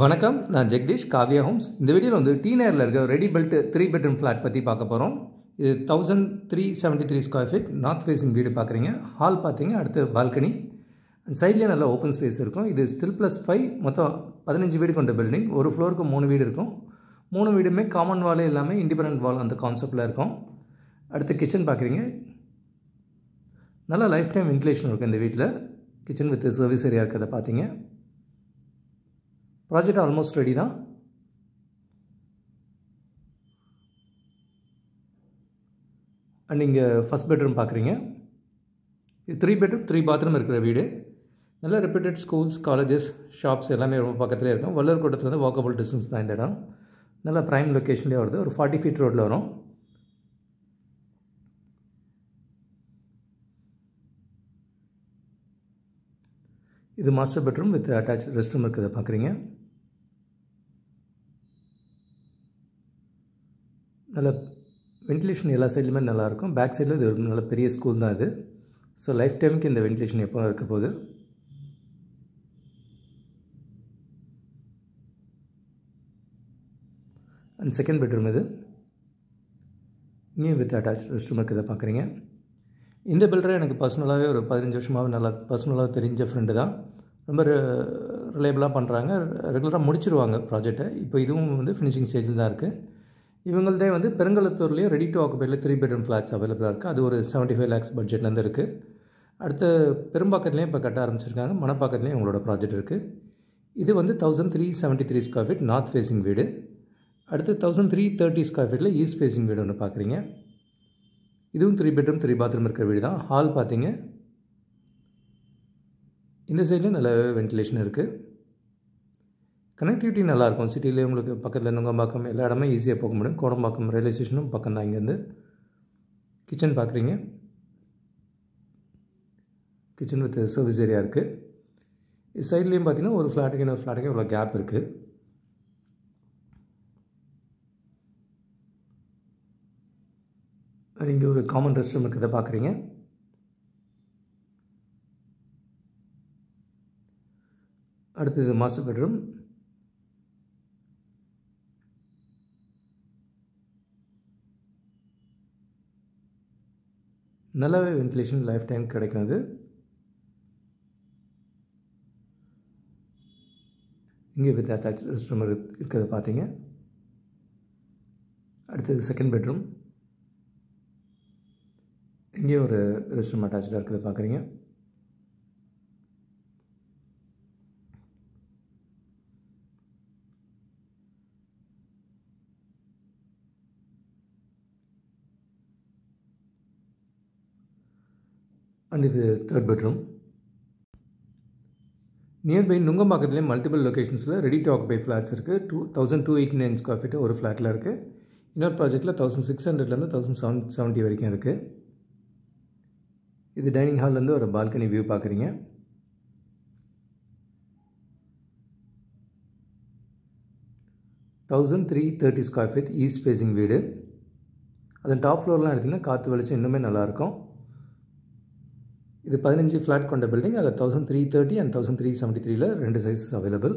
வணக்கம் நான் ஜெகதீஷ் காவ்யா ஹோம்ஸ் இந்த வீடியோவில் வந்து டீ நேரில் இருக்க ready built three bedroom flat பற்றி பார்க்க போகிறோம் இது thousand three seventy three square feet north facing வீடு பார்க்குறீங்க ஹால் பார்த்தீங்க அடுத்து பால்கனி சைட்லேயே நல்லா ஓப்பன் ஸ்பேஸ் இருக்கும் இது ஸ்டில் ப்ளஸ் ஃபைவ் மொத்தம் பதினஞ்சு வீடு கொண்ட பில்டிங் ஒரு ஃப்ளோருக்கு மூணு வீடு இருக்கும் மூணு வீடுமே காமன் வாலே எல்லாமே இண்டிபெண்ட் வால் அந்த கான்செப்டில் இருக்கும் அடுத்து கிச்சன் பார்க்குறீங்க நல்லா லைஃப் டைம் வென்டிலேஷன் இருக்கும் இந்த வீட்டில் கிச்சன் வித் சர்வீஸ் ஏரியா இருக்கிறத பார்த்தீங்க ப்ராஜெக்ட் ஆல்மோஸ்ட் ரெடி தான் அண்ட் நீங்கள் ஃபஸ்ட் பெட்ரூம் பார்க்குறீங்க இது த்ரீ பெட்ரூம் த்ரீ பாத்ரூம் இருக்கிற வீடு நல்ல ரெப்யூட்டட் ஸ்கூல்ஸ் காலேஜஸ் ஷாப்ஸ் எல்லாமே ரொம்ப பக்கத்துலேயே இருக்கும் வந்து வாக்கபுள் டிஸ்டன்ஸ் தான் இந்த இடம் நல்ல ப்ரைம் லொக்கேஷன்லேயே வருது ஒரு ஃபார்ட்டி ஃபீட் ரோட்டில் வரும் இது master bedroom with attach rest room இருக்கிறத பார்க்குறீங்க நல்ல வென்டிலேஷன் எல்லா சைட்லையுமே நல்லாயிருக்கும் பேக் சைடில் இது ஒரு நல்ல பெரிய ஸ்கூல் தான் இது ஸோ லைஃப் டைமுக்கு இந்த வென்டிலேஷன் எப்போ இருக்க போகுது அண்ட் செகண்ட் பெட்ரூம் இது இங்கேயும் வித் அட்டாச் ரெஸ்ட் ரூம் இருக்கிறத பார்க்குறீங்க இந்த பில்டரை எனக்கு பர்சனலாகவே ஒரு பதினஞ்சு வருஷமாக நல்லா பர்சனலாக தெரிஞ்ச ஃப்ரெண்டு தான் ரொம்ப ரிலேபிளாக பண்ணுறாங்க ரெகுலராக முடிச்சிருவாங்க ப்ராஜெக்டை இப்போ இதுவும் வந்து ஃபினிஷிங் ஸ்டேஜில் தான் இருக்குது இவங்கள்தே வந்து பெருங்கலத்தூர்லேயே ரெடி டு ஆக்குபைடில் த்ரீ பெட்ரூம் ஃப்ளாட்ஸ் அவைலபிளாக இருக்குது அது ஒரு செவன்ட்டி ஃபைவ் லேக்ஸ் பட்ஜெட்லேருந்து இருக்குது அடுத்து பெரும்பாக்கத்துலேயும் இப்போ கட்ட ஆரம்பிச்சிருக்காங்க மணப்பாக்கத்துலேயும் இவங்களோட ப்ராஜெக்ட் இருக்குது இது வந்து thousand three seventy three square feet north facing வீடு அடுத்து தௌசண்ட் த்ரீ தேர்ட்டி ஸ்கொயர் ஃபீட்டில் ஈஸ்ட் ஃபேஸிங் வீடு ஒன்று பார்க்குறீங்க இதுவும் த்ரீ பெட்ரூம் த்ரீ பாத்ரூம் இருக்கிற வீடு தான் ஹால் பார்த்தீங்க இந்த சைடில் நல்ல வென்டிலேஷன் இருக்குது கனெக்டிவிட்டி நல்லாயிருக்கும் சிட்டிலேயே உங்களுக்கு பக்கத்தில் நுங்கம்பாக்கம் எல்லா இடமே ஈஸியாக போக முடியும் கோடம்பாக்கம் ரயில்வே ஸ்டேஷனும் பக்கம் தான் இங்கேருந்து கிச்சன் பார்க்குறீங்க கிச்சன் வித் சர்வீஸ் ஏரியா இருக்குது சைட்லேயும் பார்த்தீங்கன்னா ஒரு ஃப்ளாட்டுக்கு இன்னொரு ஃப்ளாட்டுக்கு இவ்வளோ கேப் இருக்குது இங்கே ஒரு காமன் ரெஸ்ட் ரூம் இருக்கிறத பார்க்குறீங்க அடுத்தது மாஸ்டர் பெட்ரூம் நல்லாவே வென்டிலேஷன் லைஃப் டைம் கிடைக்காது இங்கே வித் அட்டாச் ரெஸ்ட் ரூம் இருக்கிறத பார்த்தீங்க அடுத்தது செகண்ட் பெட்ரூம் இங்கே ஒரு ரெஸ்ட் ரூம் அட்டாச்சாக இருக்கிறத பார்க்குறீங்க அண்ட் இது தேர்ட் பெட்ரூம் நியர்பை நுங்கம்பாக்கத்துலேயே மல்டிபிள் லொக்கேஷன்ஸில் ரெடி டு ஆக்குபை ஃப்ளாட்ஸ் இருக்குது two thousand two eighty nine square feet ஒரு ஃப்ளாட்டில் இருக்குது இன்னொரு ப்ராஜெக்ட்டில் தௌசண்ட் சிக்ஸ் ஹண்ட்ரட்லேருந்து தௌசண்ட் செவன் செவன்ட்டி வரைக்கும் இருக்குது இது டைனிங் ஹால்லேருந்து ஒரு பால்கனி வியூ பார்க்குறீங்க thousand three thirty square feet east facing வீடு அதன் டாப் ஃப்ளோர்லாம் எடுத்திங்கன்னா காற்று வெளிச்சம் இன்னுமே நல்லாயிருக்கும் இது பதினஞ்சு ஃப்ளாட் கொண்ட பில்டிங் அதில் thousand three thirty and thousand three seventy த்ரீல ரெண்டு சைஸஸ் அவைலபிள்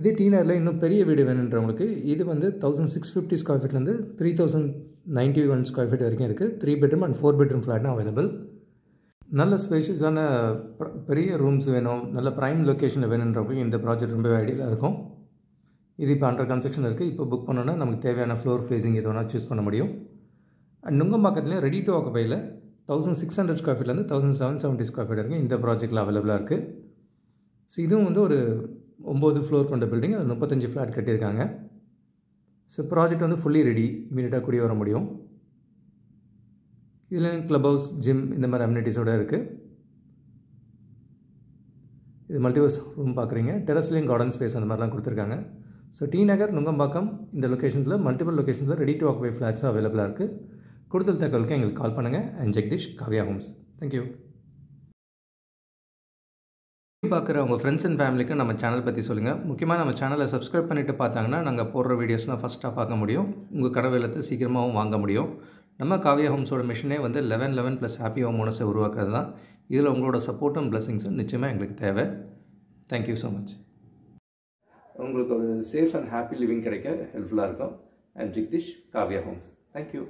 இதே டீனரில் இன்னும் பெரிய வீடு வேணுன்றவங்களுக்கு இது வந்து தௌசண்ட் சிக்ஸ் ஃபிஃப்டி ஸ்கொயர் ஃபீட்லேருந்து three thousand ninety one square feet வரைக்கும் இருக்குது three bedroom and four bedroom ஃப்ளாட்னா அவைலபிள் நல்ல ஸ்பேஷியஸான பெரிய ரூம்ஸ் வேணும் நல்ல ப்ரைம் லொக்கேஷனில் வேணுன்றவங்களுக்கு இந்த ப்ராஜெக்ட் ரொம்ப ஐடியலாக இருக்கும் இது இப்போ அண்டர் கன்ஸ்ட்ரக்ஷன் இருக்குது இப்போ புக் பண்ணோன்னா நமக்கு தேவையான ஃப்ளோர் ஃபேஸிங் எது சூஸ் பண்ண முடியும் அண்ட் நுங்கம்பாக்கத்துலேயும் ரெடி டு ஆக்கப்பையில் தௌசண்ட் சிக்ஸ் ஹண்ட்ரட் ஸ்கொயர் ஃபீட்லேருந்து thousand seven seventy square feet வரைக்கும் இந்த ப்ராஜெக்ட்டில் அவைலபிளாக இருக்குது ஸோ இதுவும் வந்து ஒரு ஒம்பது ஃப்ளோர் கொண்ட பில்டிங் அது முப்பத்தஞ்சு ஃப்ளாட் கட்டியிருக்காங்க ஸோ ப்ராஜெக்ட் வந்து ஃபுல்லி ரெடி இமீடியட்டாக கூடிய வர முடியும் இதில் க்ளப் ஹவுஸ் ஜிம் இந்த மாதிரி அம்யூனிட்டிஸோடு இருக்குது இது மல்டிவர்ஸ் ரூம் பார்க்குறீங்க டெரஸ்லேயும் கார்டன் ஸ்பேஸ் அந்த மாதிரிலாம் கொடுத்துருக்காங்க ஸோ டி நகர் நுங்கம்பாக்கம் இந்த லொக்கேஷன்ஸில் மல்டிபிள் லொக்கேஷன்ஸில் ரெடி டு ஆக்குபை ஃப்ளாட்ஸ் அவைலபிளாக இருக்குது கூடுதல் தகவலுக்கு எங்களுக்கு கால் பண்ணுங்கள் and Jagadish Kavya homes thank you பார்க்குற உங்கள் ஃப்ரெண்ட்ஸ் அண்ட் ஃபேமிலிக்கு நம்ம சேனல் பற்றி சொல்லுங்கள் முக்கியமாக நம்ம சேனலை சப்ஸ்கிரைப் பண்ணிவிட்டு பார்த்தாங்கன்னா நாங்கள் போடுற வீடியோஸ்லாம் ஃபஸ்ட்டாக பார்க்க முடியும் உங்கள் கடை வெள்ளத்தை சீக்கிரமாகவும் வாங்க முடியும் நம்ம காவியா ஹோம்ஸோட மிஷினே வந்து eleven eleven plus happy home ஓனஸை உருவாக்குறது தான் இதில் உங்களோட சப்போர்ட் அண்ட் நிச்சயமாக எங்களுக்கு தேவை தேங்க்யூ ஸோ மச் உங்களுக்கு ஒரு சேஃப் அண்ட் ஹாப்பி லிவிங் கிடைக்க ஹெல்ப்ஃபுல்லாக இருக்கும் and Jagdish Kavya homes thank you